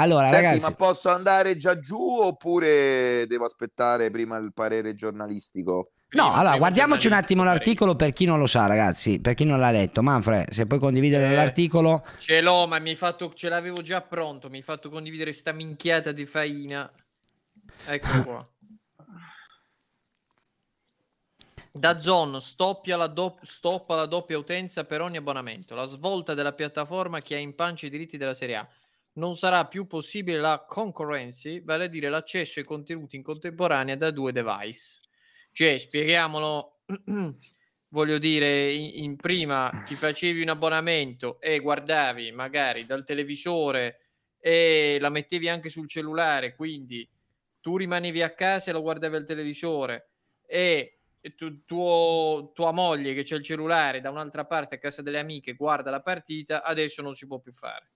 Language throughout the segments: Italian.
Allora, Senti, ragazzi... ma posso andare già giù oppure devo aspettare prima il parere giornalistico? No, prima, allora prima guardiamoci un attimo l'articolo per chi non lo sa, ragazzi, per chi non l'ha letto. Manfred, se puoi condividere eh, l'articolo. Ce l'ho, ma mi hai fatto, ce l'avevo già pronto, mi hai fatto condividere sta minchiata di faina. Ecco qua. Da Zon stoppa la doppia utenza per ogni abbonamento. La svolta della piattaforma che ha in pancia i diritti della Serie A non sarà più possibile la concurrency, vale a dire l'accesso ai contenuti in contemporanea da due device. Cioè, spieghiamolo, voglio dire, in, in, prima ti facevi un abbonamento e guardavi magari dal televisore e la mettevi anche sul cellulare, quindi tu rimanevi a casa e lo guardavi al televisore e tu, tuo, tua moglie che c'è il cellulare da un'altra parte a casa delle amiche guarda la partita, adesso non si può più fare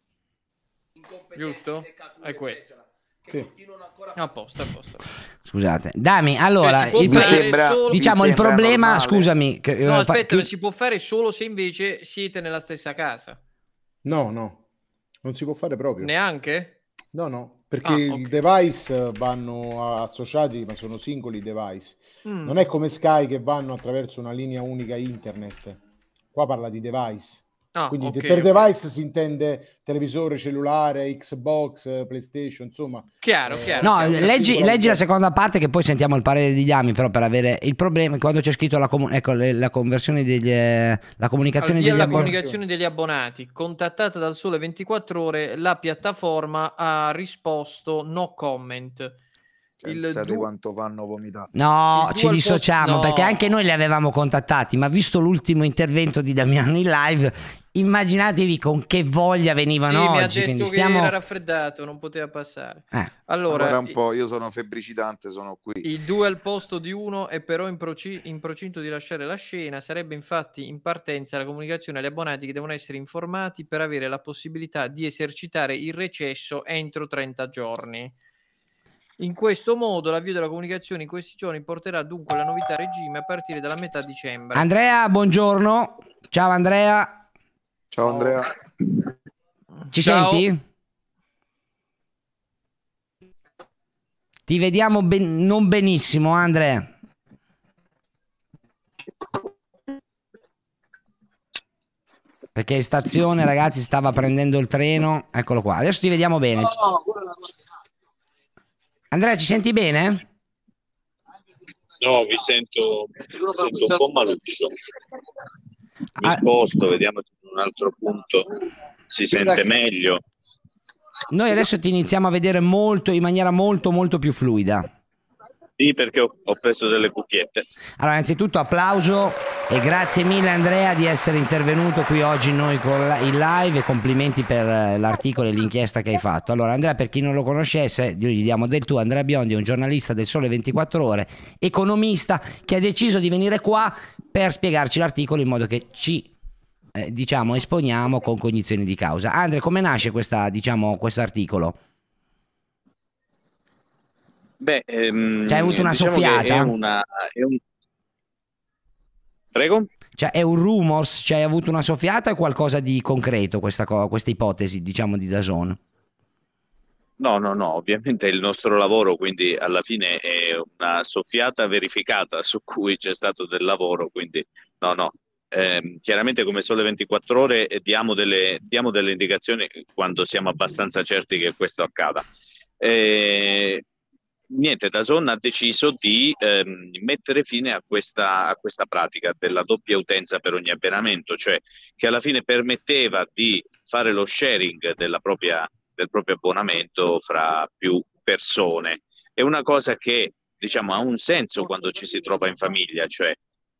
Giusto? È questo. Sì. A posto, a posto. Scusate, Dami allora cioè, diciamo, il, sembra, solo... diciamo il problema. Normale. Scusami, che, eh, no, aspetta, chi... si può fare solo se invece siete nella stessa casa. No, no, non si può fare proprio. Neanche? No, no, perché ah, okay. i device vanno associati, ma sono singoli device. Mm. Non è come Sky che vanno attraverso una linea unica internet. Qua parla di device. Ah, Quindi okay, per okay. device si intende televisore, cellulare, Xbox, eh, PlayStation, insomma. Chiaro, eh, chiaro. No, Leggi, leggi, la seconda parte che poi sentiamo il parere di Dami, però per avere il problema, quando c'è scritto la, com- ecco, le, la conversione degli, eh, la comunicazione allora, degli la abbonati. comunicazione degli abbonati, contattata dal sole 24 ore, la piattaforma ha risposto no comment. Pensate il du- quanto vanno vomitati. No, ci dissociamo posto... no. perché anche noi li avevamo contattati, ma visto l'ultimo intervento di Damiano in live, immaginatevi con che voglia venivano sì, oggi. Mi ha detto Quindi stiamo... era raffreddato, non poteva passare. Eh. Allora, allora, un po', io sono febbricitante, sono qui. Il due al posto di uno è però in, proci- in, procinto di lasciare la scena. Sarebbe infatti in partenza la comunicazione agli abbonati che devono essere informati per avere la possibilità di esercitare il recesso entro 30 giorni. In questo modo l'avvio della comunicazione in questi giorni porterà dunque la novità regime a partire dalla metà dicembre. Andrea, buongiorno. Ciao Andrea. Ciao Andrea. Ci Ciao. senti? Ti vediamo ben- non benissimo, Andrea. Perché stazione, ragazzi, stava prendendo il treno. Eccolo qua. Adesso ti vediamo bene. Andrea, ci senti bene? No, vi sento, vi sento un po' maluccio mi ah. sposto, vediamo se in un altro punto si sente meglio. Noi adesso ti iniziamo a vedere molto, in maniera molto molto più fluida. Sì, perché ho, ho preso delle cuffiette. Allora, innanzitutto applauso e grazie mille Andrea di essere intervenuto qui oggi noi con la, in live e complimenti per eh, l'articolo e l'inchiesta che hai fatto. Allora Andrea, per chi non lo conoscesse, gli diamo del tuo, Andrea Biondi è un giornalista del Sole 24 Ore, economista, che ha deciso di venire qua per spiegarci l'articolo in modo che ci eh, diciamo, esponiamo con cognizione di causa. Andrea, come nasce diciamo, questo diciamo, articolo? Beh, ehm, cioè, hai avuto una diciamo soffiata? È, una, è un... Prego? Cioè, è un rumors, cioè hai avuto una soffiata o qualcosa di concreto questa, co- questa ipotesi, diciamo, di Dazon? No, no, no, ovviamente è il nostro lavoro, quindi alla fine è una soffiata verificata su cui c'è stato del lavoro, quindi no, no. Eh, chiaramente come sole 24 ore eh, diamo delle, diamo delle indicazioni quando siamo abbastanza certi che questo accada. Eh, niente, da Dazon ha deciso di ehm, mettere fine a questa, a questa, pratica della doppia utenza per ogni abbonamento, cioè che alla fine permetteva di fare lo sharing propria, del proprio abbonamento fra più persone. È una cosa che diciamo, ha un senso quando ci si trova in famiglia, cioè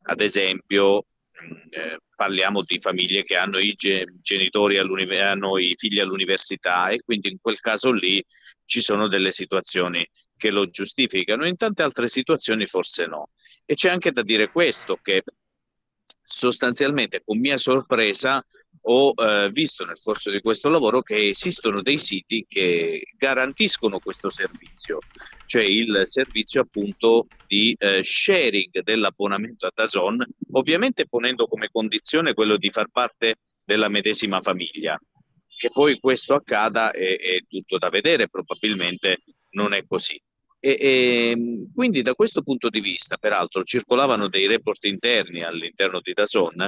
ad esempio mm, eh, parliamo di famiglie che hanno i genitori hanno i figli all'università e quindi in quel caso lì ci sono delle situazioni che lo giustificano, in tante altre situazioni forse no. E c'è anche da dire questo, che sostanzialmente con mia sorpresa ho eh, visto nel corso di questo lavoro che esistono dei siti che garantiscono questo servizio, cioè il servizio appunto di eh, sharing dell'abbonamento a Dazon, ovviamente ponendo come condizione quello di far parte della medesima famiglia. Che poi questo accada è, è tutto da vedere, probabilmente non è così. E, e, ehm, quindi da questo punto di vista, peraltro, circolavano dei report interni all'interno di Dazon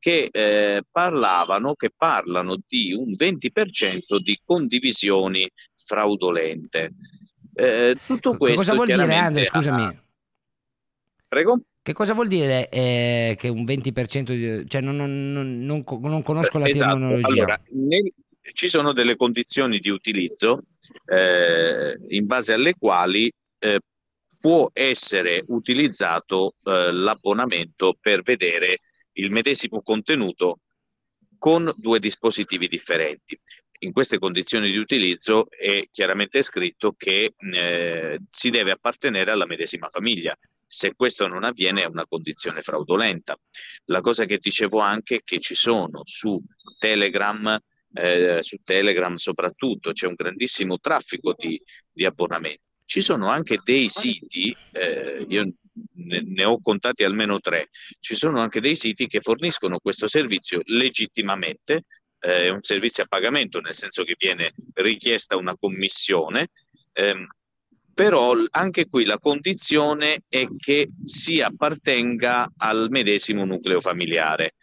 che eh, parlavano, che parlano di un 20% di condivisioni fraudolente. Eh, tutto questo... cosa vuol dire, Andre, scusami? Ah, prego? Che cosa vuol dire eh, che un 20% di... cioè non, non, non, non conosco la esatto. terminologia. Allora, nel, ci sono delle condizioni di utilizzo eh, in base alle quali eh, può essere utilizzato eh, l'abbonamento per vedere il medesimo contenuto con due dispositivi differenti. In queste condizioni di utilizzo è chiaramente scritto che eh, si deve appartenere alla medesima famiglia, se questo non avviene è una condizione fraudolenta. La cosa che dicevo anche è che ci sono su Telegram eh, su Telegram soprattutto, c'è un grandissimo traffico di, di abbonamenti. Ci sono anche dei siti, eh, io ne, ne, ho contati almeno tre, ci sono anche dei siti che forniscono questo servizio legittimamente, eh, è un servizio a pagamento, nel senso che viene richiesta una commissione. Ehm, però anche qui la condizione è che si appartenga al medesimo nucleo familiare.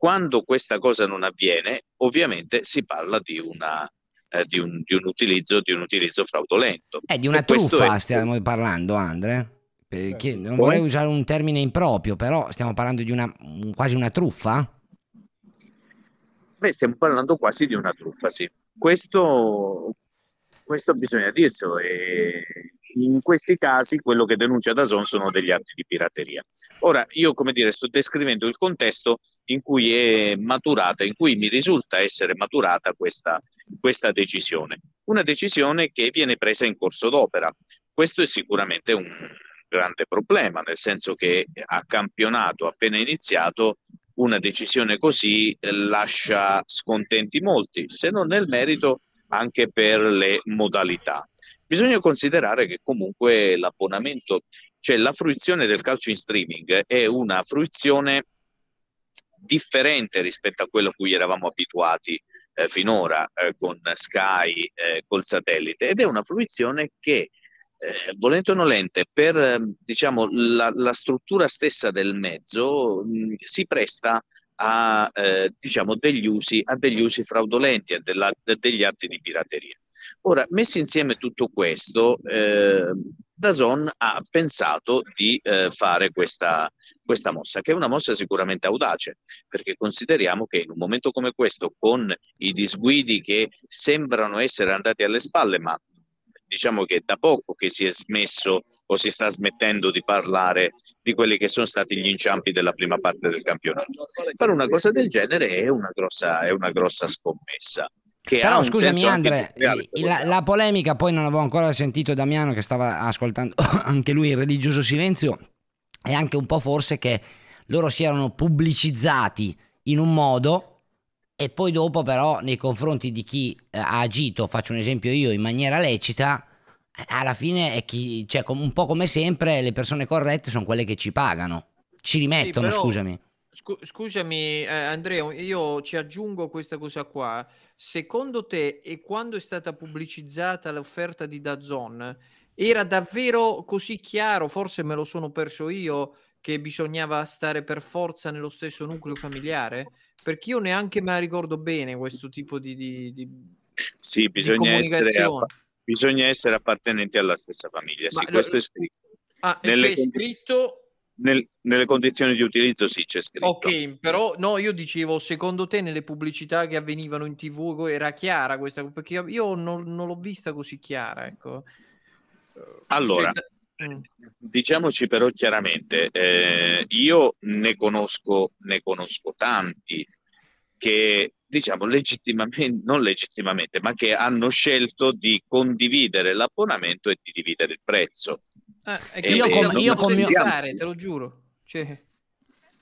Quando questa cosa non avviene, ovviamente si parla di, una, eh, di, un, di, un, utilizzo, di un, utilizzo, fraudolento. È eh, di una e truffa è... stiamo parlando, Andre? Perché eh, non vorrei usare un termine improprio, però stiamo parlando di una, quasi una truffa? Beh, stiamo parlando quasi di una truffa, sì. Questo, questo bisogna dirselo. E in questi casi quello che denuncia Dazon sono degli atti di pirateria. Ora, io come dire, sto descrivendo il contesto in cui è maturata, in cui mi risulta essere maturata questa, questa decisione. Una decisione che viene presa in corso d'opera. Questo è sicuramente un grande problema, nel senso che a campionato appena iniziato una decisione così eh, lascia scontenti molti, se non nel merito anche per le modalità bisogna considerare che comunque l'abbonamento, cioè la fruizione del calcio in streaming è una fruizione differente rispetto a quello a cui eravamo abituati eh, finora eh, con Sky, eh, col satellite ed è una fruizione che eh, volente o nolente, per ehm, diciamo, la, la, struttura stessa del mezzo mh, si presta a, eh, diciamo, degli, usi, a degli usi fraudolenti, a, della, a degli atti di pirateria. Ora, messo insieme tutto questo, eh, Dazon ha pensato di eh, fare questa, questa mossa, che è una mossa sicuramente audace, perché consideriamo che in un momento come questo, con i disguidi che sembrano essere andati alle spalle, ma diciamo che è da poco che si è smesso o si sta smettendo di parlare di quelli che sono stati gli inciampi della prima parte del campionato. Fare una cosa del genere è una grossa, è una grossa scommessa. Però scusami Andre, la, la, polemica poi non avevo ancora sentito Damiano che stava ascoltando anche lui il religioso silenzio è anche un po' forse che loro si erano pubblicizzati in un modo e poi dopo però nei confronti di chi eh, ha agito, faccio un esempio io, in maniera lecita alla fine è chi, cioè, un po' come sempre, le persone corrette sono quelle che ci pagano, ci rimettono, sì, però, scusami. Scu- scusami eh, Andrea, io ci aggiungo questa cosa qua. Secondo te, e quando è stata pubblicizzata l'offerta di Dazon, era davvero così chiaro, forse me lo sono perso io, che bisognava stare per forza nello stesso nucleo familiare? Perché io neanche me la ricordo bene questo tipo di... di, di sì, bisogna essere bisogna essere appartenenti alla stessa famiglia. Sì, Ma, questo è scritto. Ah, nelle, condi- scritto... Nel, nelle condizioni di utilizzo sì, c'è scritto. Ok, però no, io dicevo, secondo te nelle pubblicità che avvenivano in tv era chiara questa? Perché io non, non l'ho vista così chiara, ecco. Allora, cioè... Mm. diciamoci però chiaramente, eh, io ne conosco, ne conosco tanti che diciamo legittimamente, non legittimamente, ma che hanno scelto di condividere l'abbonamento e di dividere il prezzo. Ah, e io, com- io come fare, te lo giuro. Cioè...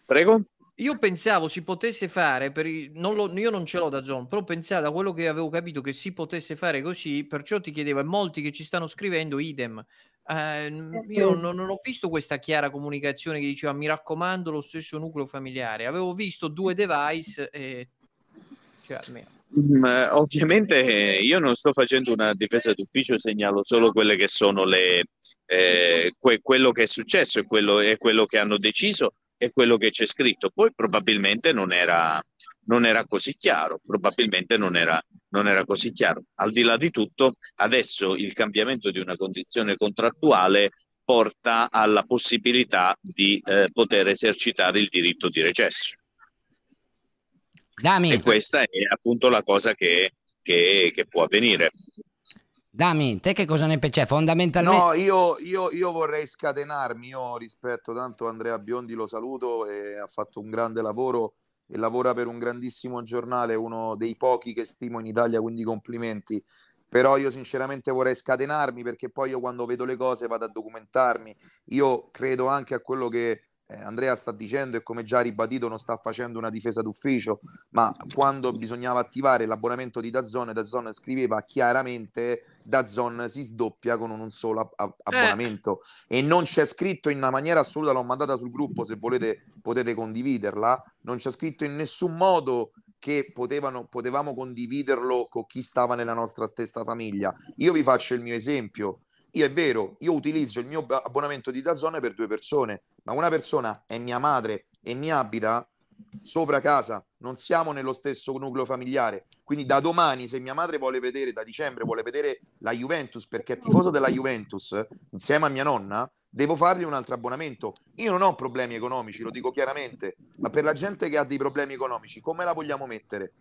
Prego. Io pensavo si potesse fare, per non lo... io non ce l'ho da John, però pensavo da quello che avevo capito che si potesse fare così, perciò ti chiedevo, e molti che ci stanno scrivendo, idem, Ehm, eh, io non, non, ho visto questa chiara comunicazione che diceva mi raccomando lo stesso nucleo familiare, avevo visto due device e... Cioè, almeno. Ma mm, eh, ovviamente io non sto facendo una difesa d'ufficio, segnalo solo quelle che sono le, eh, que- quello che è successo e quello, quello che hanno deciso e quello che c'è scritto. Poi probabilmente non era, non era così chiaro, probabilmente non era, non era così chiaro. Al di là di tutto, adesso il cambiamento di una condizione contrattuale porta alla possibilità di eh, poter esercitare il diritto di recesso. Dami. E questa è appunto la cosa che, che, che può avvenire. Dami, te che cosa ne pensi? Cioè, Fondamentalmente... No, io, io, io, vorrei scatenarmi, io rispetto tanto Andrea Biondi, lo saluto, ha fatto un grande lavoro e lavora per un grandissimo giornale, uno dei pochi che stimo in Italia, quindi complimenti. Però io sinceramente vorrei scatenarmi perché poi io quando vedo le cose vado a documentarmi. Io credo anche a quello che eh, Andrea sta dicendo e come già ribadito non sta facendo una difesa d'ufficio, ma quando bisognava attivare l'abbonamento di Dazzone, Dazzone scriveva chiaramente Dazon si sdoppia con un solo eh. abbonamento eh. e non c'è scritto in una maniera assoluta, l'ho mandata sul gruppo, se volete potete condividerla, non c'è scritto in nessun modo che potevano, potevamo condividerlo con chi stava nella nostra stessa famiglia. Io vi faccio il mio esempio. Io è vero, io utilizzo il mio abbonamento di Dazon per due persone, ma una persona è mia madre e mi abita sopra casa, non siamo nello stesso nucleo familiare. Quindi da domani, se mia madre vuole vedere, da dicembre vuole vedere la Juventus perché è tifoso della Juventus, insieme a mia nonna, devo fargli un altro abbonamento. Io non ho problemi economici, lo dico chiaramente, ma per la gente che ha dei problemi economici, come la vogliamo mettere?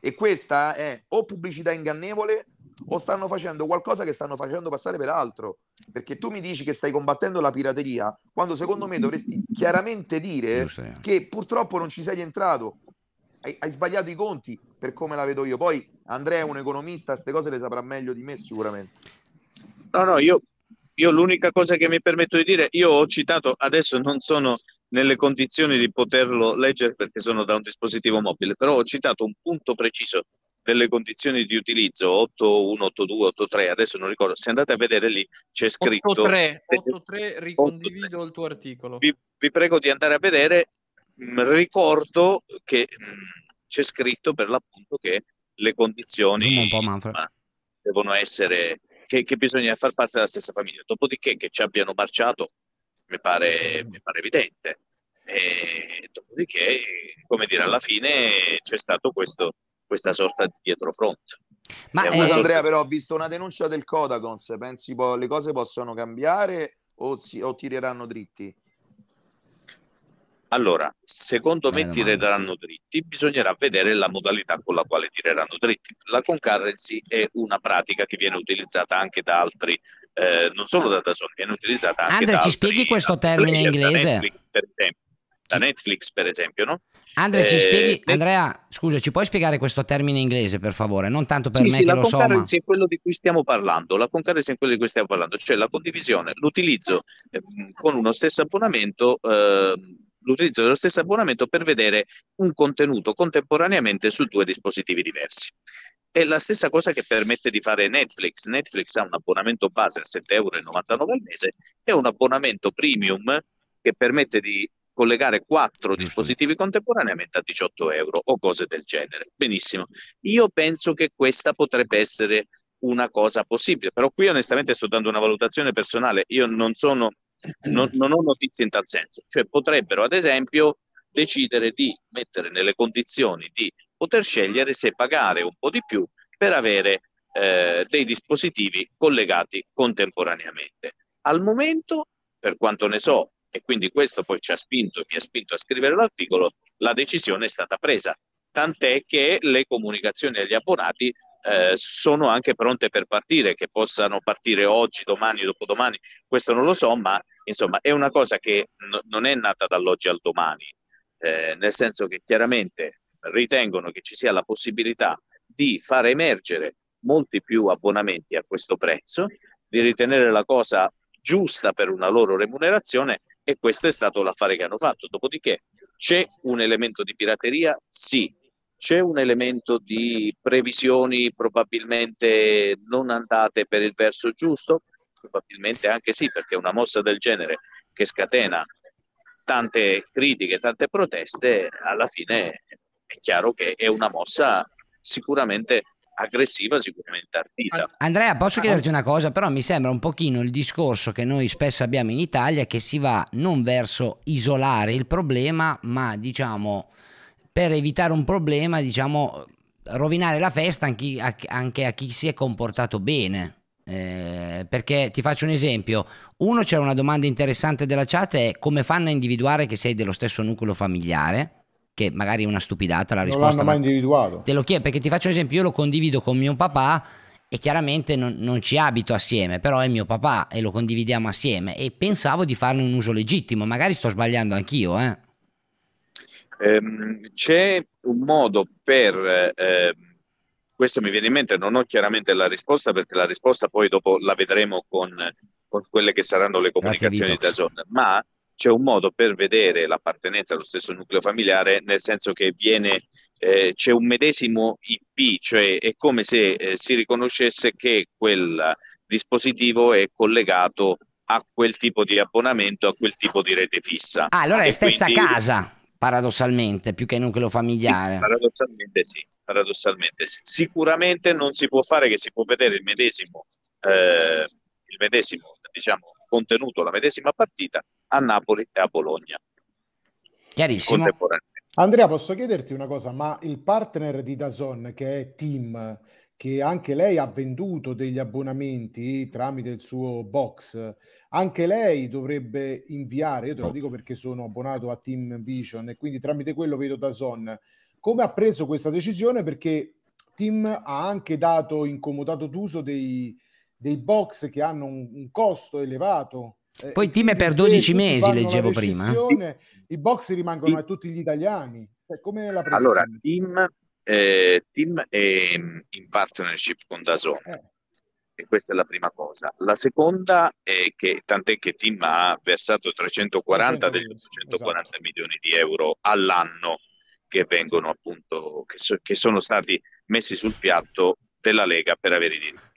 E questa è o pubblicità ingannevole o stanno facendo qualcosa che stanno facendo passare per altro. Perché tu mi dici che stai combattendo la pirateria, quando secondo me dovresti chiaramente dire che purtroppo non ci sei rientrato, hai, hai, sbagliato i conti per come la vedo io. Poi Andrea è un economista, queste cose le saprà meglio di me sicuramente. No, no, io, io l'unica cosa che mi permetto di dire, io ho citato, adesso non sono nelle condizioni di poterlo leggere perché sono da un dispositivo mobile, però ho citato un punto preciso delle condizioni di utilizzo 81, 83, adesso non ricordo, se andate a vedere lì c'è scritto 83, 83 ricondivido 83. il tuo articolo. Vi, vi, prego di andare a vedere, mm, ricordo che mm, c'è scritto per l'appunto che le condizioni insomma, devono essere che, che, bisogna far parte della stessa famiglia, dopodiché che ci abbiano marciato mi pare, mi pare evidente. E dopodiché, come dire, alla fine c'è stato questo, questa sorta di dietrofront. Ma eh, Scusa sorta... Andrea, però ho visto una denuncia del Codacons, pensi po- le cose possono cambiare o, si- o tireranno dritti? Allora, secondo me tireranno dritti, bisognerà vedere la modalità con la quale tireranno dritti. La concurrency è una pratica che viene utilizzata anche da altri, eh, non solo da Dazon, viene utilizzata anche Andre, da altri. Andre, ci spieghi questo termine in inglese? Da Netflix, per esempio, da Netflix, per esempio no? Andrea, ci eh, spieghi, eh, Andrea, scusa, ci puoi spiegare questo termine inglese per favore? Non tanto per sì, me sì, che lo so. La concurrenza è quello di cui stiamo parlando, la concurrenza è quello di cui stiamo parlando, cioè la condivisione, l'utilizzo eh, con uno stesso abbonamento. Eh, l'utilizzo dello stesso abbonamento per vedere un contenuto contemporaneamente su due dispositivi diversi. È la stessa cosa che permette di fare Netflix. Netflix ha un abbonamento base a 7,99 euro al mese e un abbonamento premium che permette di collegare quattro dispositivi contemporaneamente a 18 euro o cose del genere. Benissimo. Io penso che questa potrebbe essere una cosa possibile, però qui onestamente sto dando una valutazione personale, io non sono non, non ho notizie in tal senso, cioè potrebbero ad esempio decidere di mettere nelle condizioni di poter scegliere se pagare un po' di più per avere eh, dei dispositivi collegati contemporaneamente. Al momento, per quanto ne so, e quindi questo poi ci ha spinto, e mi ha spinto a scrivere l'articolo, la decisione è stata presa, tant'è che le comunicazioni agli abbonati eh, sono anche pronte per partire, che possano partire oggi, domani, dopodomani, questo non lo so, ma insomma è una cosa che n- non è nata dall'oggi al domani, eh, nel senso che chiaramente ritengono che ci sia la possibilità di far emergere molti più abbonamenti a questo prezzo, di ritenere la cosa giusta per una loro remunerazione e questo è stato l'affare che hanno fatto. Dopodiché c'è un elemento di pirateria? Sì. C'è un elemento di previsioni probabilmente non andate per il verso giusto? Probabilmente anche sì, perché una mossa del genere che scatena tante critiche, tante proteste, alla fine è chiaro che è una mossa sicuramente aggressiva, sicuramente ardita. Andrea, posso ah, chiederti una cosa? Però mi sembra un pochino il discorso che noi spesso abbiamo in Italia, che si va non verso isolare il problema, ma diciamo per evitare un problema, diciamo rovinare la festa anche a, anche a chi si è comportato bene. Eh, perché ti faccio un esempio. Uno c'era una domanda interessante della chat: è come fanno a individuare che sei dello stesso nucleo familiare? che magari è una stupidata la risposta. Non l'hanno mai individuato. Te lo chiedo perché ti faccio un esempio, io lo condivido con mio papà e chiaramente non, non, ci abito assieme, però è mio papà e lo condividiamo assieme e pensavo di farne un uso legittimo, magari sto sbagliando anch'io. Eh. Ehm, c'è un modo per... Eh, questo mi viene in mente, non ho chiaramente la risposta perché la risposta poi dopo la vedremo con, con quelle che saranno le comunicazioni Grazie, da John, ma c'è un modo per vedere l'appartenenza allo stesso nucleo familiare, nel senso che viene, eh, c'è un medesimo IP, cioè è come se eh, si riconoscesse che quel dispositivo è collegato a quel tipo di abbonamento, a quel tipo di rete fissa. Ah, allora è e stessa quindi... casa, paradossalmente, più che nucleo familiare. Sì, paradossalmente sì, paradossalmente sì. Sicuramente non si può fare che si può vedere il medesimo, eh, il medesimo diciamo, contenuto la medesima partita a Napoli e a Bologna. Chiarissimo. Andrea, posso chiederti una cosa, ma il partner di Dazon, che è Tim, che anche lei ha venduto degli abbonamenti tramite il suo box, anche lei dovrebbe inviare, io te lo dico perché sono abbonato a Team Vision e quindi tramite quello vedo Dazon, come ha preso questa decisione perché Tim ha anche dato incomodato d'uso dei, dei box che hanno un, un costo elevato. Eh, Poi team è per 12 mesi, leggevo prima. I box rimangono a tutti gli italiani. Cioè, come la allora, Tim, eh, team è in partnership con Dazone. Eh. E questa è la prima cosa. La seconda è che, tant'è che Tim ha versato 340 degli 840 esatto. milioni di euro all'anno che vengono appunto, che, so, che sono stati messi sul piatto della Lega per avere i diritti.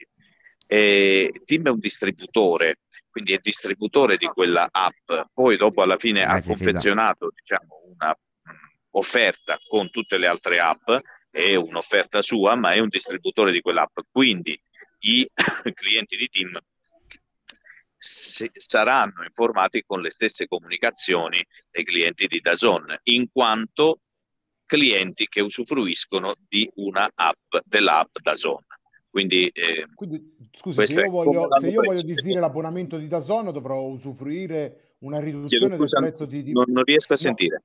E Tim è un distributore, quindi è distributore di quella app. Poi dopo alla fine Grazie, ha eh, confezionato diciamo, un'offerta mm, con tutte le altre app, è un'offerta sua, ma è un distributore di quell'app. Quindi i clienti di Tim saranno informati con le stesse comunicazioni dei clienti di Dazon, in quanto clienti che usufruiscono di una app dell'app Dazon. Quindi, eh, Quindi scusi, se io, voglio, se io voglio disdire l'abbonamento di Dazon dovrò usufruire una riduzione Chiedo, del prezzo di... di... Non, non, riesco a no. sentire.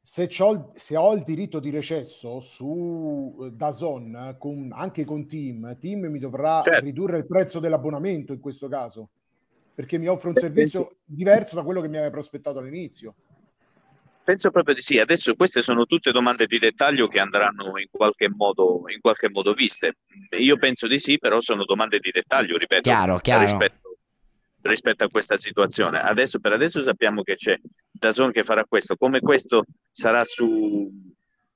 Se ho, il, se, ho il diritto di recesso su eh, Dazon, con, anche con Team, Team mi dovrà certo. ridurre il prezzo dell'abbonamento in questo caso, perché mi offre un eh, servizio diverso da quello che mi aveva prospettato all'inizio. Penso proprio di sì. Adesso queste sono tutte domande di dettaglio che andranno in qualche modo, in qualche modo viste. Io penso di sì, però sono domande di dettaglio, ripeto, chiaro, chiaro. Rispetto, rispetto, a questa situazione. Adesso per adesso sappiamo che c'è Dazon che farà questo. Come questo sarà su,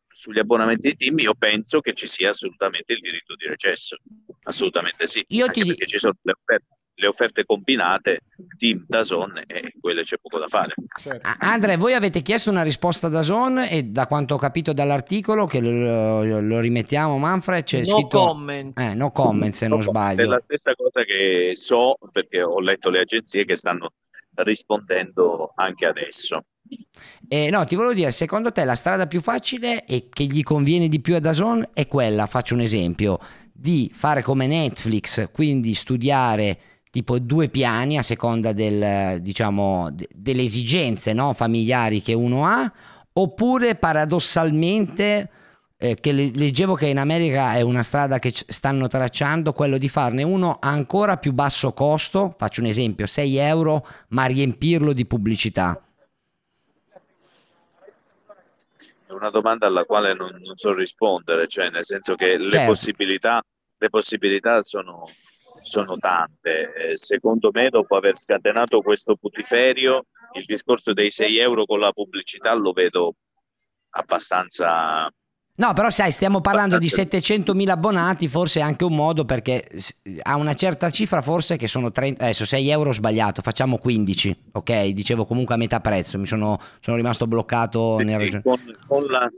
sugli abbonamenti di team, io penso che ci sia assolutamente il diritto di recesso. Assolutamente sì. Io Anche ti... perché ci sono le offerte le offerte combinate, team da Zone e quelle c'è poco da fare. Certo. Andrea, voi avete chiesto una risposta da Zone e da quanto ho capito dall'articolo, che lo, lo rimettiamo Manfred, c'è no scritto... Comment. Eh, no comment se no non comment. sbaglio. È la stessa cosa che so perché ho letto le agenzie che stanno rispondendo anche adesso. Eh, no, ti volevo dire, secondo te la strada più facile e che gli conviene di più a Dazon è quella, faccio un esempio, di fare come Netflix, quindi studiare tipo due piani a seconda del, diciamo, d- delle esigenze no? familiari che uno ha, oppure paradossalmente, eh, che le- leggevo che in America è una strada che c- stanno tracciando, quello di farne uno a ancora più basso costo, faccio un esempio, 6 euro, ma riempirlo di pubblicità. È una domanda alla quale non, non so rispondere, cioè nel senso che le, certo. possibilità, le possibilità sono sono tante. Eh, secondo me, dopo aver scatenato questo putiferio, il discorso dei 6 euro con la pubblicità lo vedo abbastanza No, però sai, stiamo parlando di 700.000 abbonati, forse è anche un modo perché a una certa cifra forse che sono 30, adesso 6 euro sbagliato, facciamo 15, ok? Dicevo comunque a metà prezzo, mi sono, sono rimasto bloccato sì, nel... Con, con, la,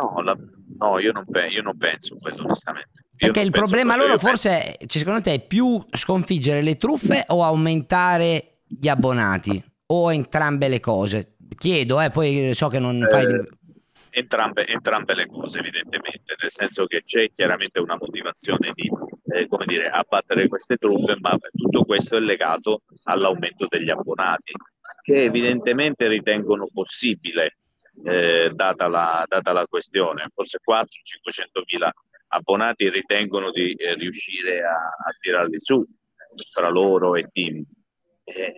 No, la, no io, non pe- io, non penso quello onestamente. Io Perché il problema loro forse, cioè, secondo te, è più sconfiggere le truffe o aumentare gli abbonati? O entrambe le cose? Chiedo, eh, poi so che non eh, fai... Entrambe, entrambe le cose, evidentemente, nel senso che c'è chiaramente una motivazione di eh, come dire, abbattere queste truppe, ma tutto questo è legato all'aumento degli abbonati, che evidentemente ritengono possibile eh, data, la, data, la, questione. Forse 400 500 mila abbonati ritengono di eh, riuscire a, a, tirarli su tra eh, loro e team. Eh,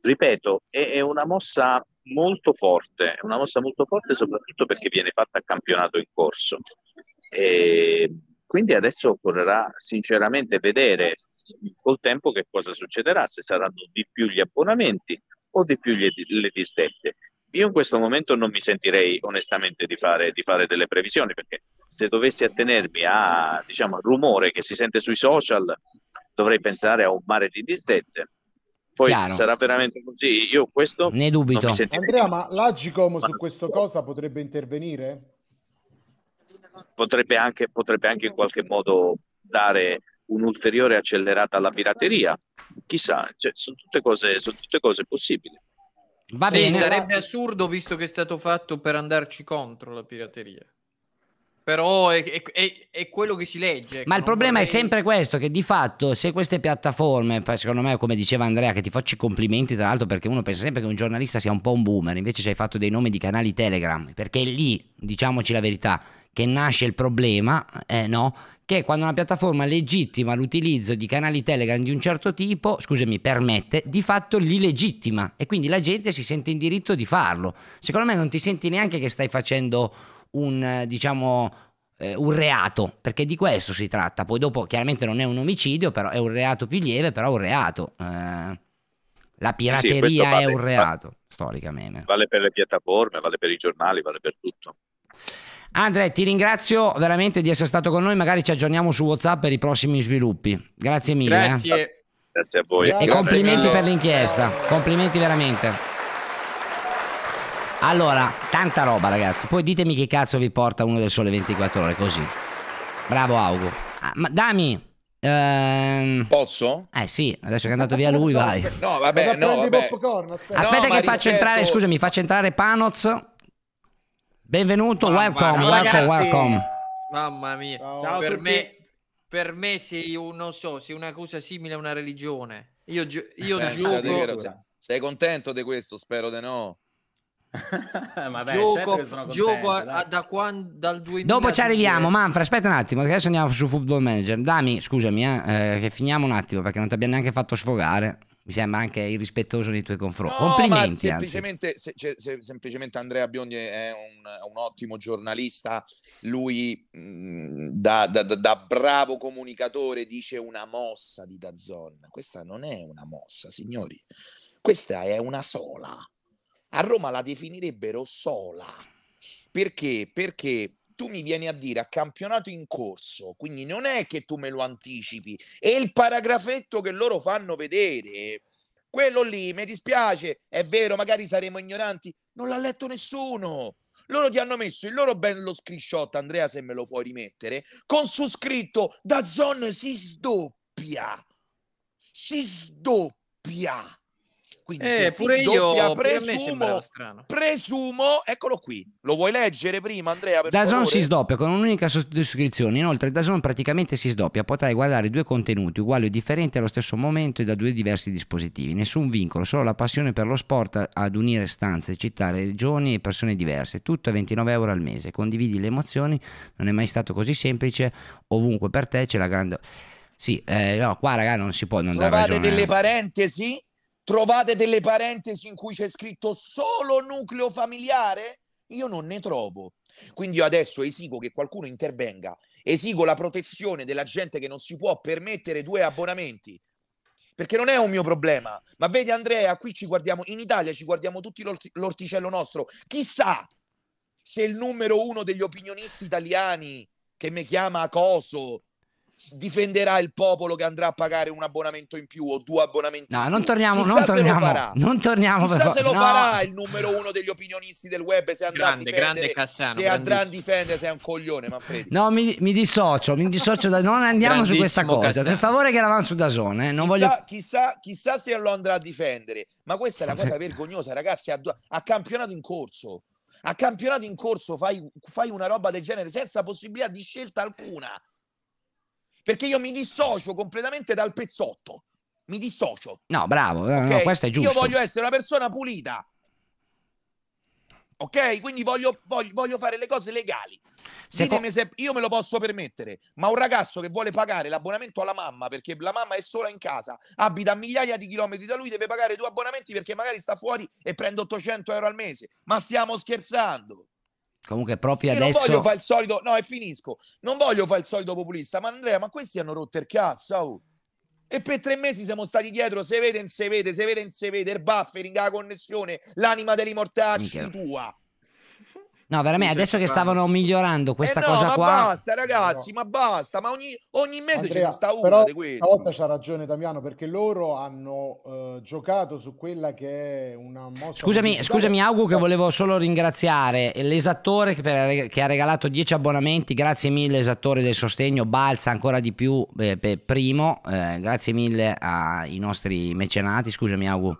ripeto, è, è, una mossa molto forte, una mossa molto forte soprattutto perché viene fatta a campionato in corso. E quindi adesso occorrerà sinceramente vedere col tempo che cosa succederà, se saranno di più gli abbonamenti o di più gli, le disdette. Io in questo momento non mi sentirei onestamente di fare, di fare delle previsioni perché se dovessi attenermi a diciamo, al rumore che si sente sui social dovrei pensare a un mare di distette. Poi Chiaro. sarà veramente così. Io questo ne dubito. Andrea, ma l'Agicom su questo cosa potrebbe intervenire? Potrebbe anche, potrebbe anche in qualche modo dare un'ulteriore accelerata alla pirateria. Chissà, cioè, sono, tutte cose, sono tutte cose possibili. Va bene. Sì, sarebbe assurdo visto che è stato fatto per andarci contro la pirateria. Però è, è, è quello che si legge. Ecco, Ma il problema vorrei... è sempre questo, che di fatto se queste piattaforme, secondo me come diceva Andrea, che ti faccio i complimenti tra l'altro perché uno pensa sempre che un giornalista sia un po' un boomer, invece ci hai fatto dei nomi di canali Telegram, perché lì, diciamoci la verità, che nasce il problema, eh, no? che quando una piattaforma legittima l'utilizzo di canali Telegram di un certo tipo, scusami, permette, di fatto li legittima e quindi la gente si sente in diritto di farlo. Secondo me non ti senti neanche che stai facendo un, eh, diciamo, eh, un reato, perché di questo si tratta. Poi dopo chiaramente non è un omicidio, però è un reato più lieve, però è un reato. Eh, la pirateria sì, vale, è un reato, va, storicamente. Vale per le piattaforme, vale per i giornali, vale per tutto. Andre, ti ringrazio veramente di essere stato con noi, magari ci aggiorniamo su WhatsApp per i prossimi sviluppi. Grazie mille. Eh. Grazie. Eh. Grazie a voi. E complimenti Grazie. per l'inchiesta, complimenti veramente. Allora, tanta roba ragazzi, poi ditemi che cazzo vi porta uno del sole 24 ore così. Bravo Augo. Ah, ma dammi... Ehm... Posso? Eh sì, adesso che è andato via lui vai. No, vabbè, no, vabbè. Aspetta no, che rispetto... entrare, scusami, faccio entrare Panoz. Benvenuto, Mamma welcome, mia. welcome, Ragazzi, welcome. Mamma mia, Ciao per, me, per me sei, un, non so, sei una cosa simile a una religione. Io, io Pensa, eh, gioco... Vero, sei, sei contento di questo? Spero di no. Vabbè, gioco, certo gioco a, a, da quando, dal 2000 dopo ci arriviamo Manfred aspetta un attimo adesso andiamo su Football Manager dami scusami eh, eh, che finiamo un attimo perché non ti abbiamo neanche fatto sfogare mi sembra anche irrispettoso nei tuoi confronti. No, Complimenti. Semplicemente, se, cioè, se, semplicemente, Andrea Biondi è un, un ottimo giornalista, lui mh, mm, da, da, da, bravo comunicatore dice una mossa di Dazzon. Questa non è una mossa, signori, questa è una sola. A Roma la definirebbero sola. Perché? Perché tu mi vieni a dire a campionato in corso, quindi non è che tu me lo anticipi, è il paragrafetto che loro fanno vedere. Quello lì, mi dispiace, è vero, magari saremo ignoranti, non l'ha letto nessuno. Loro ti hanno messo il loro bello screenshot, Andrea, se me lo puoi rimettere, con su scritto da zone si sdoppia. Si sdoppia. Quindi eh, se pure sdoppia, io, presumo, presumo, eccolo qui. Lo vuoi leggere prima, Andrea? Per Dazon favore? si sdoppia con un'unica sottoscrizione. Inoltre, Dazon praticamente si sdoppia. Potrai guardare due contenuti uguali o differenti allo stesso momento e da due diversi dispositivi. Nessun vincolo, solo la passione per lo sport ad unire stanze, città, regioni e persone diverse. Tutto a 29 euro al mese. Condividi le emozioni. Non è mai stato così semplice. Ovunque per te c'è la grande. Sì, eh, no, qua raga non si può non Trovate dare ragione. delle parentesi Trovate delle parentesi in cui c'è scritto solo nucleo familiare? Io non ne trovo. Quindi io adesso esigo che qualcuno intervenga, esigo la protezione della gente che non si può permettere due abbonamenti. Perché non è un mio problema. Ma vedi Andrea, qui ci guardiamo, in Italia ci guardiamo tutti l'ort- l'orticello nostro. Chissà se il numero uno degli opinionisti italiani che mi chiama Coso difenderà il popolo che andrà a pagare un abbonamento in più o due abbonamenti no, in più. non torniamo, Chissà non torniamo, se lo Non torniamo Chissà per... se lo no. farà il numero uno degli opinionisti del web se andrà grande, a difendere. Cassano, se andrà a difendere, se è un coglione, Manfredi. No, mi, mi dissocio, mi dissocio da... non andiamo su questa cosa. Cassano. Per favore che eravamo su Dazone, eh. chissà, voglio... chissà, chissà se lo andrà a difendere. Ma questa è la cosa vergognosa, ragazzi, a, campionato in corso. A campionato in corso fai, fai una roba del genere senza possibilità di scelta alcuna perché io mi dissocio completamente dal pezzotto. Mi dissocio. No, bravo, okay? no, questo è giusto. Io voglio essere una persona pulita. Ok? Quindi voglio, voglio, voglio fare le cose legali. Ditemi se io me lo posso permettere, ma un ragazzo che vuole pagare l'abbonamento alla mamma perché la mamma è sola in casa, abita a migliaia di chilometri da lui, deve pagare due abbonamenti perché magari sta fuori e prende 800 euro al mese. Ma stiamo scherzando. Comunque proprio Io adesso... non voglio fare il solito... No, e finisco. Non voglio fare il solito populista, ma Andrea, ma questi hanno rotto il cazzo, oh. E per tre mesi siamo stati dietro, se vede in se vede, se vede in se vede, il buffering, la connessione, l'anima dei mortacci tua. No, veramente, adesso che stavano migliorando questa eh no, cosa ma qua. Ma basta, ragazzi, no. ma basta. Ma ogni, ogni mese Andrea, ce ne sta una di queste. Stavolta c'ha ragione Damiano, perché loro hanno uh, giocato su quella che è una mossa. Scusami, scusami, Augu, che volevo solo ringraziare l'esattore che, per, che, ha regalato 10 abbonamenti. Grazie mille, esattore del sostegno. Balza ancora di più, eh, per primo. Eh, grazie mille ai nostri mecenati. Scusami, Augu.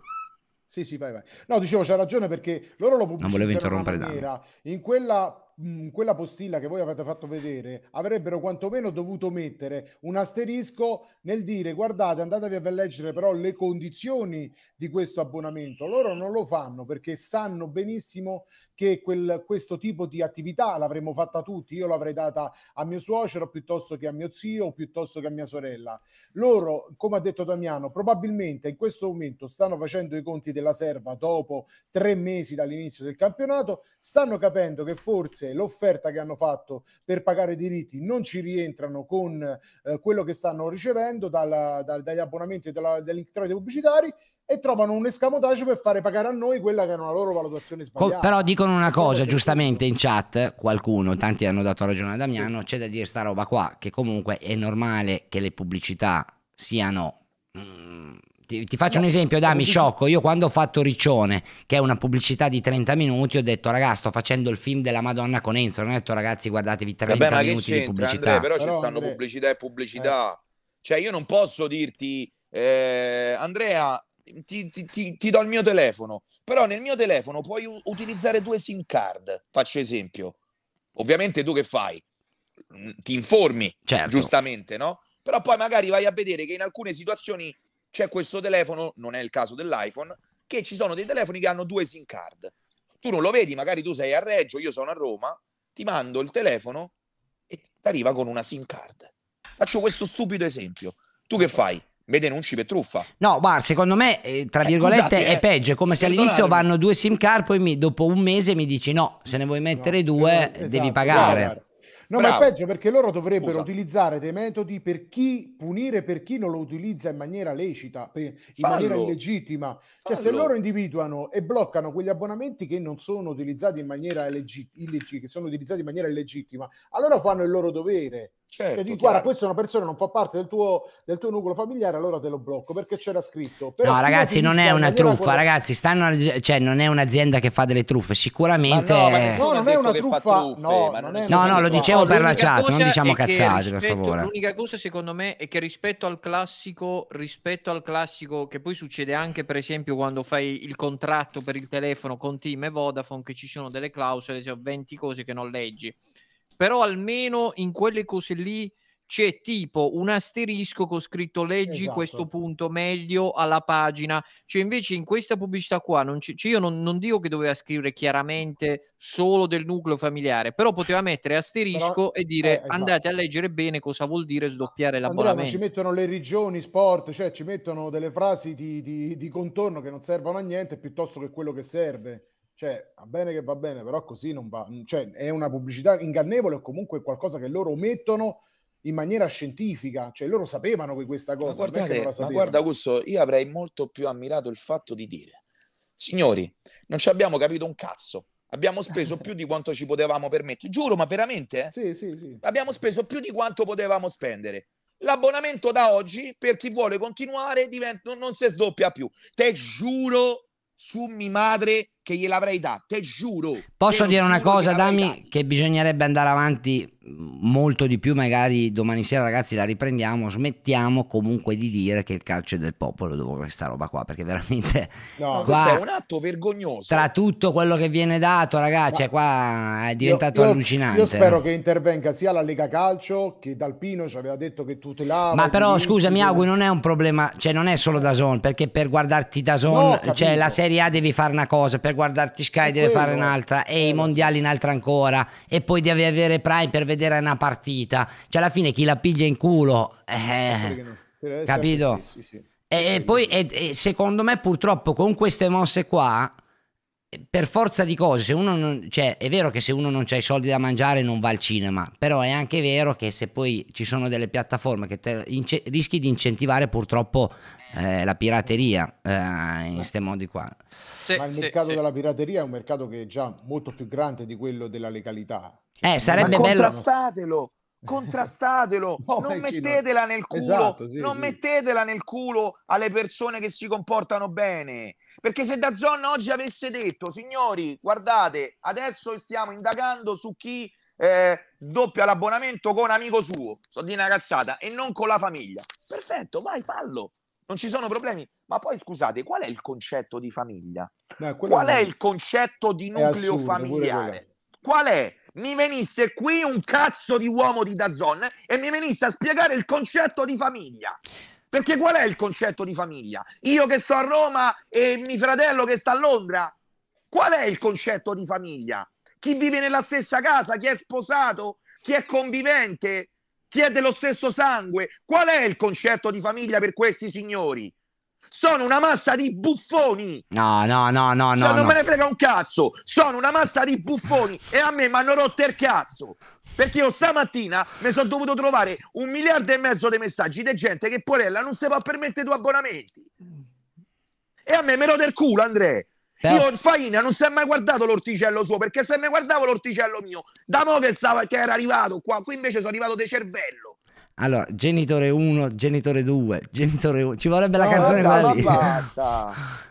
Sì, sì, vai, vai. No, dicevo, c'ha ragione perché loro lo pubblicano. non volevo interrompere in maniera, in quella, mm, in quella postilla che voi avete fatto vedere, avrebbero quantomeno dovuto mettere un asterisco nel dire guardate, andatevi a leggere però le condizioni di questo abbonamento. Loro non lo fanno perché sanno benissimo che quel, questo tipo di attività l'avremmo fatta tutti, io l'avrei data a mio suocero piuttosto che a mio zio, piuttosto che a mia sorella. Loro, come ha detto Damiano, probabilmente in questo momento stanno facendo i conti della serva dopo tre mesi dall'inizio del campionato, stanno capendo che forse l'offerta che hanno fatto per pagare i diritti non ci rientrano con eh, quello che stanno ricevendo dalla, dal, dagli abbonamenti e degli introiti pubblicitari e trovano un escamotage per fare pagare a noi quella che era una loro valutazione sbagliata. Co- però dicono una cosa, giustamente in chat qualcuno, tanti hanno dato ragione a Damiano, sì. c'è da dire sta roba qua, che comunque è normale che le pubblicità siano... Mm, ti, ti, faccio no, un esempio, Dami, sciocco. Io quando ho fatto Riccione, che è una pubblicità di 30 minuti, ho detto, ragà, sto facendo il film della Madonna con Enzo. Non ho detto, ragazzi, guardatevi 30 Vabbè, minuti di pubblicità. Andrea, però, però ci stanno Andrea... pubblicità e pubblicità. Eh. Cioè, io non posso dirti, eh, Andrea, ti, ti, ti, do il mio telefono, però nel mio telefono puoi u- utilizzare due SIM card, faccio esempio. Ovviamente tu che fai? Mm, ti informi, certo. giustamente, no? Però poi magari vai a vedere che in alcune situazioni c'è questo telefono, non è il caso dell'iPhone, che ci sono dei telefoni che hanno due SIM card. Tu non lo vedi, magari tu sei a Reggio, io sono a Roma, ti mando il telefono e ti arriva con una SIM card. Faccio questo stupido esempio. Tu che fai? le denunci per truffa. No, guarda, secondo me, eh, tra eh, virgolette, eh, scusate, è eh, peggio. È come se all'inizio vanno due SIM card, poi mi, dopo un mese mi dici no, se ne vuoi mettere no, due, esatto, devi pagare. Bravo. No, Bravo. ma è peggio perché loro dovrebbero Scusa. utilizzare dei metodi per chi punire per chi non lo utilizza in maniera lecita, in Fallo. maniera illegittima. Fallo. Cioè, se loro individuano e bloccano quegli abbonamenti che non sono utilizzati in maniera illegittima, che sono utilizzati in maniera illegittima, allora fanno il loro dovere. Certo, dici, guarda, questa è una persona non fa parte del tuo, del tuo, nucleo familiare, allora te lo blocco perché c'era scritto. Però no, ragazzi, non è una truffa, quella... ragazzi, stanno, cioè, non è un'azienda che fa delle truffe, sicuramente. Ma no, ma no, non è una truffa. Truffe, no, non non è no, no, lo dicevo per la chat, non diciamo cazzate, rispetto, per favore. L'unica cosa, secondo me, è che rispetto al classico, rispetto al classico, che poi succede anche, per esempio, quando fai il contratto per il telefono con Team e Vodafone, che ci sono delle clausole, cioè 20 cose che non leggi però almeno in quelle cose lì c'è tipo un asterisco con scritto leggi esatto. questo punto meglio alla pagina, cioè invece in questa pubblicità qua non c'è, cioè io non, non, dico che doveva scrivere chiaramente solo del nucleo familiare, però poteva mettere asterisco però, e dire eh, esatto. andate a leggere bene cosa vuol dire sdoppiare l'abbonamento. Andrea, ci mettono le regioni, sport, cioè ci mettono delle frasi di, di, di contorno che non servono a niente piuttosto che quello che serve. Cioè, va bene che va bene, però così non va. Cioè, è una pubblicità ingannevole o comunque qualcosa che loro mettono in maniera scientifica, cioè loro sapevano che questa cosa. Ma, guardate, ma guarda Augusto, io avrei molto più ammirato il fatto di dire, signori, non ci abbiamo capito un cazzo, abbiamo speso più di quanto ci potevamo permettere, giuro, ma veramente? Eh? Sì, sì, sì. Abbiamo speso più di quanto potevamo spendere. L'abbonamento da oggi, per chi vuole continuare, diventa, non, non si sdoppia più. Te giuro, su mi madre, che gliel'avrei dato, te giuro. Posso te dire una cosa, Dami, dati. che bisognerebbe andare avanti mm, molto di più, magari domani sera ragazzi la riprendiamo, smettiamo comunque di dire che il calcio è del popolo dopo questa roba qua, perché veramente... No, qua, è un atto vergognoso. Tra tutto quello che viene dato, ragazzi, Ma qua è diventato io, io, allucinante. Io spero che intervenga sia la Lega Calcio che Dalpino ci aveva detto che tutelava... Ma però scusa, mi auguro, non è un problema, cioè non è solo da Zone, perché per guardarti da Zone, no, cioè la Serie A devi fare una cosa, per guardarti Sky, deve fare un'altra, e i mondiali un'altra ancora, e poi deve avere Prime per vedere una partita. Cioè, alla fine chi la piglia in culo, eh, capito? Sì, sì, sì. E, e poi, e, e secondo me, purtroppo, con queste mosse qua per forza di cose, se uno non, cioè, è vero che se uno non ha i soldi da mangiare non va al cinema, però è anche vero che se poi ci sono delle piattaforme che te, ince, rischi di incentivare purtroppo eh, la pirateria eh, in questi modi qua. Sì, Ma il mercato sì. della pirateria è un mercato che è già molto più grande di quello della legalità. Eh, sarebbe Ma bello. contrastatelo, contrastatelo, no, non eh, mettetela nel culo, esatto, sì, non sì. mettetela nel culo alle persone che si comportano bene. Perché se da zona oggi avesse detto, signori, guardate, adesso stiamo indagando su chi eh, sdoppia l'abbonamento con amico suo, so di una cazzata, e non con la famiglia. Perfetto, vai, fallo. Non ci sono problemi. Ma poi scusate, qual è il concetto di famiglia? Beh, qual è, è il concetto di nucleo assurdo, familiare? Qual è? mi venisse qui un cazzo di uomo di Dazzon e mi venisse a spiegare il concetto di famiglia. Perché qual è il concetto di famiglia? Io che sto a Roma e mio fratello che sta a Londra, qual è il concetto di famiglia? Chi vive nella stessa casa, chi è sposato, chi è convivente, chi è dello stesso sangue, qual è il concetto di famiglia per questi signori? sono una massa di buffoni. No, no, no, no, no. non me ne frega un cazzo. Sono una massa di buffoni e a me mi hanno rotto il cazzo. Perché io stamattina mi sono dovuto trovare un miliardo e mezzo di messaggi di gente che Porella non si può permettere due abbonamenti. E a me me lo del culo, Andrea. Beh. Io Faina non si è mai guardato l'orticello suo perché se mi guardavo l'orticello mio, da mo che, stava, che era arrivato qua, qui invece sono arrivato de cervello. Allora, genitore 1, genitore 2, genitore 1. Ci vorrebbe la no, canzone no, lì.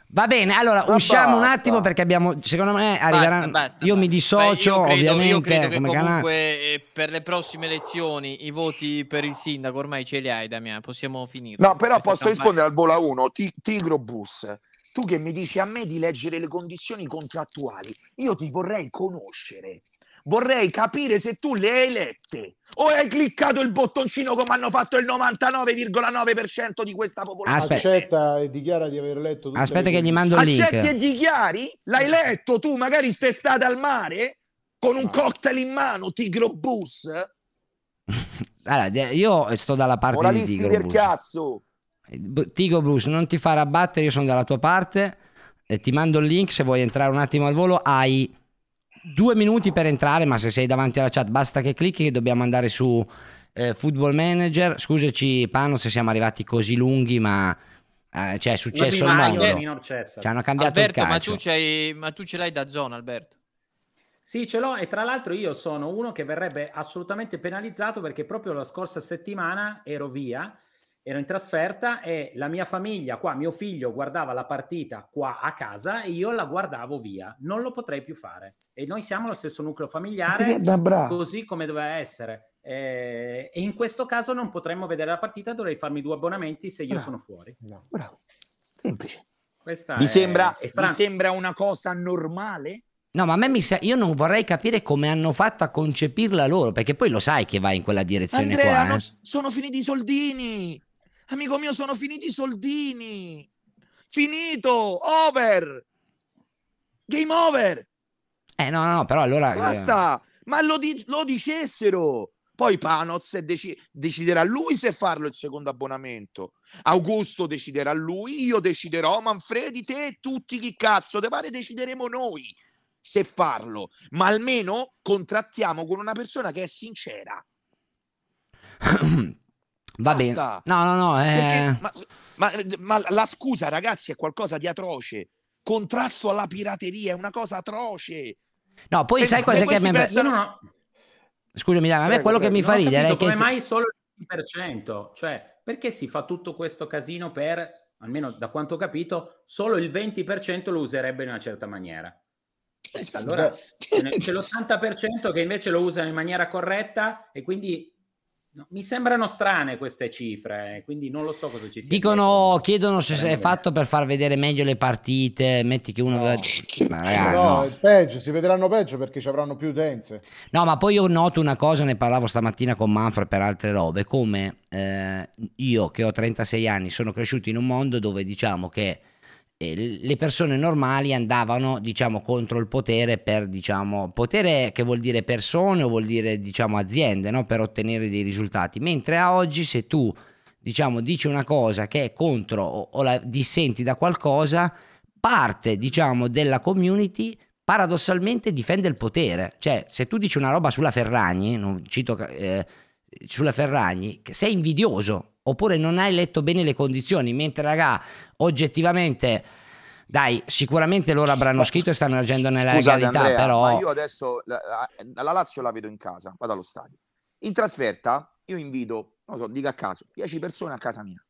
Va bene, allora ma usciamo basta. un attimo perché abbiamo, secondo me arriveranno, basta, basta, io mi dissocio Beh, io credo, ovviamente io come comunque canale. Eh, per le prossime elezioni i voti per il sindaco ormai ce li hai Damiano, possiamo finire. No, però posso rispondere al volo 1, Ti, Tigro Bus, tu che mi dici a me di leggere le condizioni contrattuali, io ti vorrei conoscere vorrei capire se tu le hai lette o hai cliccato il bottoncino come hanno fatto il 99,9% di questa popolazione. Accetta e dichiara di aver letto. Aspetta, che gli mando il link. Accetti e dichiari? L'hai letto tu? Magari stai stata al mare con un no. cocktail in mano, Tigro Bus. allora, io sto dalla parte Moralisti di Tigro del cazzo. Tigo Bruce, non ti fa rabattere, io sono dalla tua parte. E ti mando il link se vuoi entrare un attimo al volo. Hai due minuti per entrare, ma se sei davanti alla chat basta che clicchi che dobbiamo andare su eh, Football Manager. Scusaci Pano se siamo arrivati così lunghi, ma eh, cioè, è successo il mondo. Ci hanno cambiato Alberto, il calcio. Ma tu, ma tu ce l'hai da zona, Alberto. Sì, ce l'ho e tra l'altro io sono uno che verrebbe assolutamente penalizzato perché proprio la scorsa settimana ero via ero in trasferta e la mia famiglia qua, mio figlio guardava la partita qua a casa e io la guardavo via, non lo potrei più fare. E noi siamo lo stesso nucleo familiare, così come doveva essere. Eh, e in questo caso non potremmo vedere la partita, dovrei farmi due abbonamenti se io bravo. sono fuori. No. Bravo, semplice. Questa vi, è, sembra, è vi sembra una cosa normale? No, ma a me mi sa, io non vorrei capire come hanno fatto a concepirla loro, perché poi lo sai che va in quella direzione Andrea, qua, eh? sono finiti i soldini. Amico mio, sono finiti i soldini. Finito, over. Game over. Eh no, no, no però allora... Basta, eh. ma lo, di- lo dicessero. Poi Panoz deci- deciderà lui se farlo il secondo abbonamento. Augusto deciderà lui, io deciderò, Manfredi, te e tutti chi cazzo te pare decideremo noi se farlo, ma almeno contrattiamo con una persona che è sincera. Va bene. No, no, no. Eh... Perché, ma, ma, ma la scusa, ragazzi, è qualcosa di atroce. Contrasto alla pirateria è una cosa atroce. No, poi Pensa, sai cosa che mi pensano... no, no. Scusami, Dai, a me prego, quello prego. che mi fa non ridere è che come mai solo il 20%, cioè perché si fa tutto questo casino per almeno da quanto ho capito, solo il 20% lo userebbe in una certa maniera. Allora c'è l'80% che invece lo usano in maniera corretta e quindi mi sembrano strane queste cifre, eh, quindi non lo so cosa ci sia. Dicono, detto. chiedono se Prende. è fatto per far vedere meglio le partite. Metti che uno. No, aveva... no, peggio, si vedranno peggio perché ci avranno più utenze. No, ma poi io noto una cosa, ne parlavo stamattina con Manfred per altre robe. Come eh, io che ho 36 anni sono cresciuto in un mondo dove diciamo che le persone normali andavano diciamo contro il potere per diciamo potere che vuol dire persone o vuol dire diciamo aziende no? per ottenere dei risultati mentre a oggi se tu diciamo dici una cosa che è contro o, o la dissenti da qualcosa parte diciamo della community paradossalmente difende il potere cioè se tu dici una roba sulla Ferragni non cito eh, sulla Ferragni sei invidioso oppure non hai letto bene le condizioni, mentre raga, oggettivamente dai, sicuramente loro avranno scritto e stanno agendo nella Scusate, legalità, Andrea, però io adesso la, la, Lazio la vedo in casa, vado allo stadio. In trasferta io invito, non lo so, dica a caso, 10 persone a casa mia.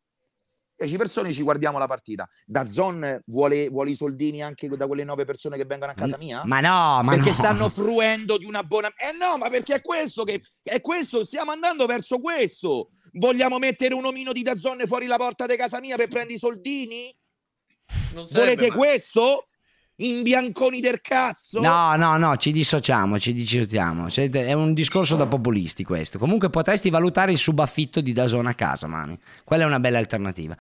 10 persone ci guardiamo la partita. Da Zon vuole, vuole, i soldini anche da quelle 9 persone che vengono a casa mia? Ma no, ma perché no. stanno fruendo di una buona Eh no, ma perché è questo che è questo, stiamo andando verso questo. Vogliamo mettere un omino di Dazzone fuori la porta di casa mia per prendere i soldini? Non serve, Volete ma... questo? In bianconi del cazzo? No, no, no, ci dissociamo, ci dissociamo. È un discorso da populisti questo. Comunque potresti valutare il subaffitto di Dazon a casa, Mani. Quella è una bella alternativa.